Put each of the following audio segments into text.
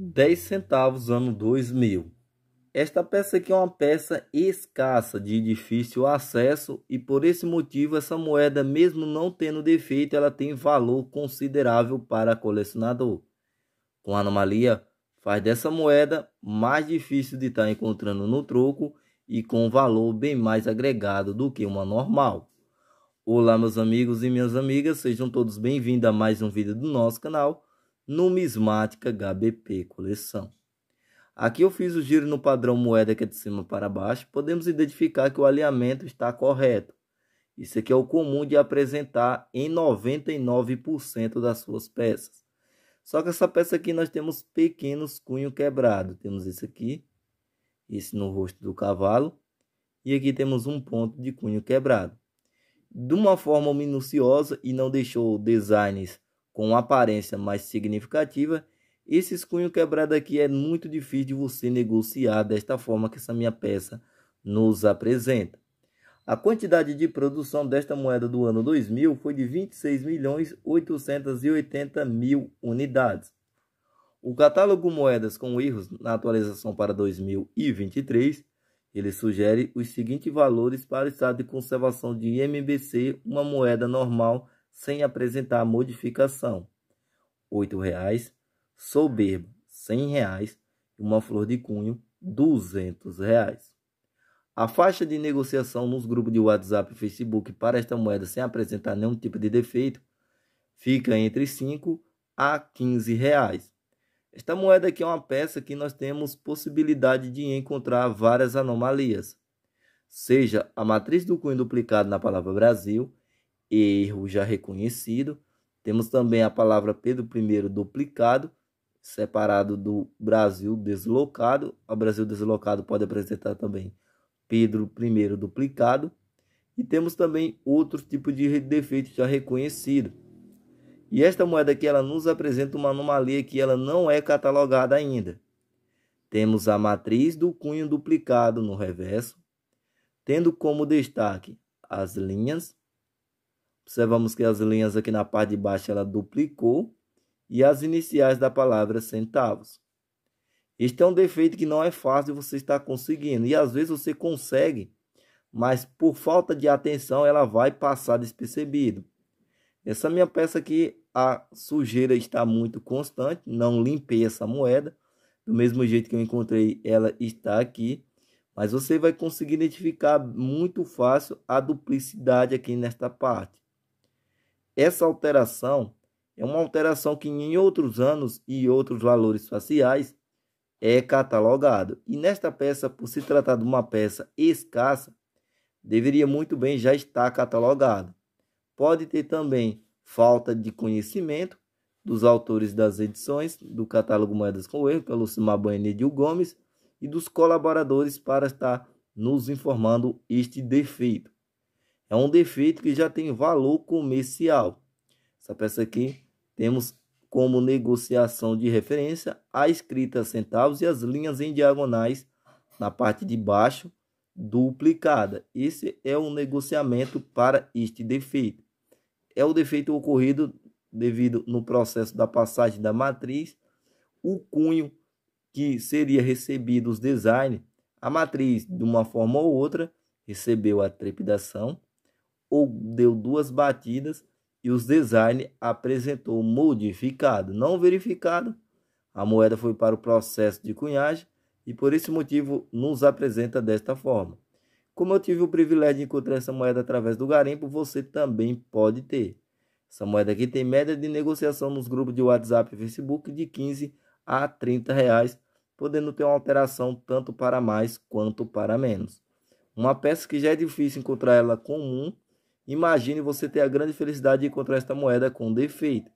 10 centavos ano 2000. Esta peça aqui é uma peça escassa, de difícil acesso e por esse motivo essa moeda mesmo não tendo defeito, ela tem valor considerável para colecionador. Com anomalia, faz dessa moeda mais difícil de estar tá encontrando no troco e com valor bem mais agregado do que uma normal. Olá meus amigos e minhas amigas, sejam todos bem-vindos a mais um vídeo do nosso canal numismática HBP coleção. Aqui eu fiz o giro no padrão moeda que é de cima para baixo, podemos identificar que o alinhamento está correto. Isso aqui é o comum de apresentar em 99% das suas peças. Só que essa peça aqui nós temos pequenos cunho quebrado. Temos esse aqui, esse no rosto do cavalo, e aqui temos um ponto de cunho quebrado. De uma forma minuciosa e não deixou designs com aparência mais significativa, esse escunho quebrado aqui é muito difícil de você negociar desta forma que essa minha peça nos apresenta. A quantidade de produção desta moeda do ano 2000 foi de 26.880.000 mil unidades. O catálogo moedas com erros na atualização para 2023, ele sugere os seguintes valores para o estado de conservação de MBC, uma moeda normal sem apresentar modificação. R$ 8,00. Soberba, R$ 100,00. Uma flor de cunho, R$ 200,00. A faixa de negociação nos grupos de WhatsApp e Facebook para esta moeda sem apresentar nenhum tipo de defeito fica entre 5,00 a R$ reais. Esta moeda aqui é uma peça que nós temos possibilidade de encontrar várias anomalias, seja a matriz do cunho duplicado na palavra Brasil, erro já reconhecido. Temos também a palavra Pedro I duplicado, separado do Brasil deslocado. O Brasil deslocado pode apresentar também Pedro I duplicado. E temos também outro tipo de defeito já reconhecido. E esta moeda aqui ela nos apresenta uma anomalia que ela não é catalogada ainda. Temos a matriz do cunho duplicado no reverso, tendo como destaque as linhas Observamos que as linhas aqui na parte de baixo ela duplicou e as iniciais da palavra centavos. Este é um defeito que não é fácil você estar conseguindo e às vezes você consegue, mas por falta de atenção ela vai passar despercebido. Essa minha peça aqui, a sujeira está muito constante, não limpei essa moeda. Do mesmo jeito que eu encontrei, ela está aqui. Mas você vai conseguir identificar muito fácil a duplicidade aqui nesta parte. Essa alteração é uma alteração que em outros anos e outros valores faciais é catalogado. E nesta peça, por se tratar de uma peça escassa, deveria muito bem já estar catalogado. Pode ter também falta de conhecimento dos autores das edições do catálogo Moedas com Erro, pelo é Simar Banedil Gomes, e dos colaboradores para estar nos informando este defeito. É um defeito que já tem valor comercial. Essa peça aqui temos como negociação de referência a escrita centavos e as linhas em diagonais na parte de baixo duplicada. Esse é o negociamento para este defeito. É o defeito ocorrido devido no processo da passagem da matriz, o cunho que seria recebido os design, a matriz de uma forma ou outra recebeu a trepidação ou deu duas batidas e os design apresentou modificado, não verificado. A moeda foi para o processo de cunhagem e por esse motivo nos apresenta desta forma. Como eu tive o privilégio de encontrar essa moeda através do garimpo, você também pode ter. Essa moeda aqui tem média de negociação nos grupos de WhatsApp e Facebook de 15 a 30 reais, podendo ter uma alteração tanto para mais quanto para menos. Uma peça que já é difícil encontrar ela comum Imagine você ter a grande felicidade de encontrar esta moeda com defeito.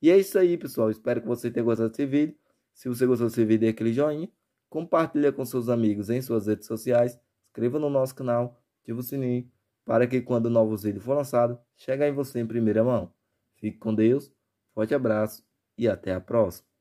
E é isso aí, pessoal. Espero que você tenha gostado desse vídeo. Se você gostou desse vídeo, dê aquele joinha. Compartilhe com seus amigos em suas redes sociais. Inscreva no nosso canal. Ative o sininho para que quando novos vídeos for lançado, chegue em você em primeira mão. Fique com Deus. Forte abraço e até a próxima.